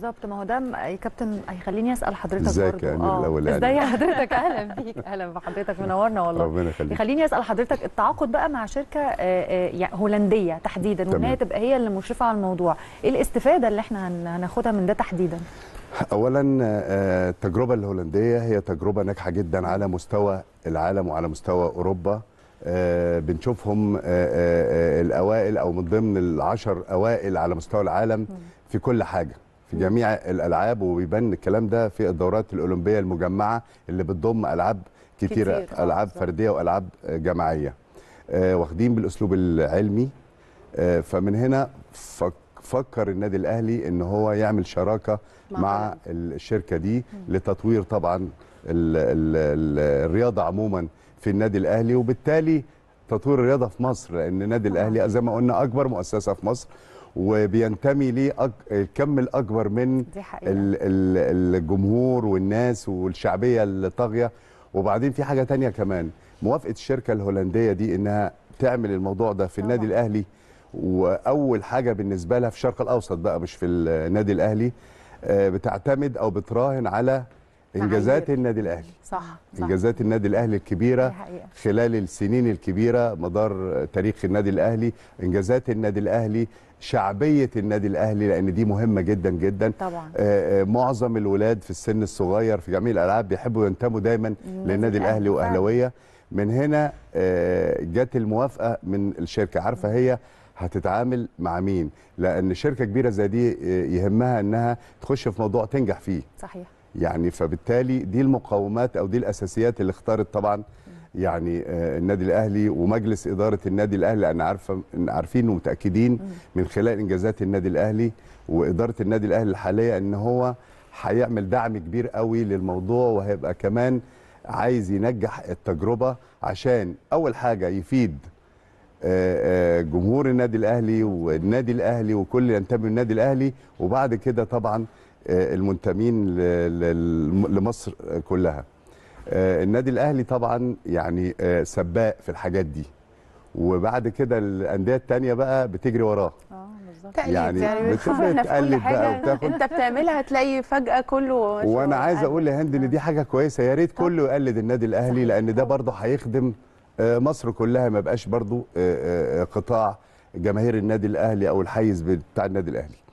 بالظبط ما هو ده يا كابتن هيخليني اسال حضرتك برضه ازيك يا امير الاول يعني ازاي حضرتك اهلا بيك اهلا بحضرتك منورنا والله ربنا يخليك يخليني اسال حضرتك التعاقد بقى مع شركه آه، آه، هولنديه تحديدا وان هي تبقى هي اللي مشرفه على الموضوع ايه الاستفاده اللي احنا هناخدها من ده تحديدا اولا آه، التجربه الهولنديه هي تجربه ناجحه جدا على مستوى العالم وعلى مستوى اوروبا بنشوفهم الأوائل أو من ضمن العشر أوائل على مستوى العالم في كل حاجة في جميع الالعاب وبيبان الكلام ده في الدورات الاولمبيه المجمعه اللي بتضم العاب كتيره كتير. آه، العاب فرديه والعاب آه، جماعيه آه، واخدين بالاسلوب العلمي فمن هنا فكر النادي الاهلي ان هو يعمل شراكه مع, مع الشركه دي لتطوير طبعا الرياضه عموما في النادي الاهلي وبالتالي تطوير الرياضه في مصر لان النادي الاهلي زي ما قلنا اكبر مؤسسه في مصر وبينتمي ليه الكم الاكبر من دي حقيقة. الجمهور والناس والشعبيه الطاغيه وبعدين في حاجه تانية كمان موافقه الشركه الهولنديه دي انها تعمل الموضوع ده في طبعا. النادي الاهلي واول حاجه بالنسبه لها في الشرق الاوسط بقى مش في النادي الاهلي آه، بتعتمد او بتراهن على نعم. انجازات النادي الاهلي صح, صح انجازات النادي الاهلي الكبيره خلال السنين الكبيره مدار تاريخ النادي الاهلي انجازات النادي الاهلي شعبيه النادي الاهلي لان دي مهمه جدا جدا طبعا آآ آه، آآ آه، معظم الولاد في السن الصغير في جميع الالعاب بيحبوا ينتموا دايما للنادي الاهلي واهلاويه من هنا آه، جت الموافقه من الشركه عارفه هي هتتعامل مع مين لان شركه كبيره زي دي يهمها انها تخش في موضوع تنجح فيه صحيح يعني فبالتالي دي المقاومات او دي الاساسيات اللي اختارت طبعا يعني آه، النادي الاهلي ومجلس اداره النادي الاهلي انا عارفه عارفين ومتاكدين من خلال انجازات النادي الاهلي واداره النادي الاهلي الحاليه ان هو هيعمل دعم كبير قوي للموضوع وهيبقى كمان عايز ينجح التجربه عشان اول حاجه يفيد آه، آه، جمهور النادي الاهلي والنادي الاهلي وكل ينتمي للنادي الاهلي وبعد كده طبعا آه، المنتمين لمصر كلها آه، النادي الاهلي طبعا يعني آه، سباق في الحاجات دي وبعد كده الانديه الثانيه بقى بتجري وراه اه بالظبط يعني, يعني بتقلد بقى وتاخد انت بتعملها تلاقي فجاه كله وانا عايز اقول لهند ان دي حاجه كويسه يا ريت كله يقلد النادي الاهلي لان ده برضه هيخدم مصر كلها ما بقاش برضه قطاع جماهير النادي الاهلي او الحيز بتاع النادي الاهلي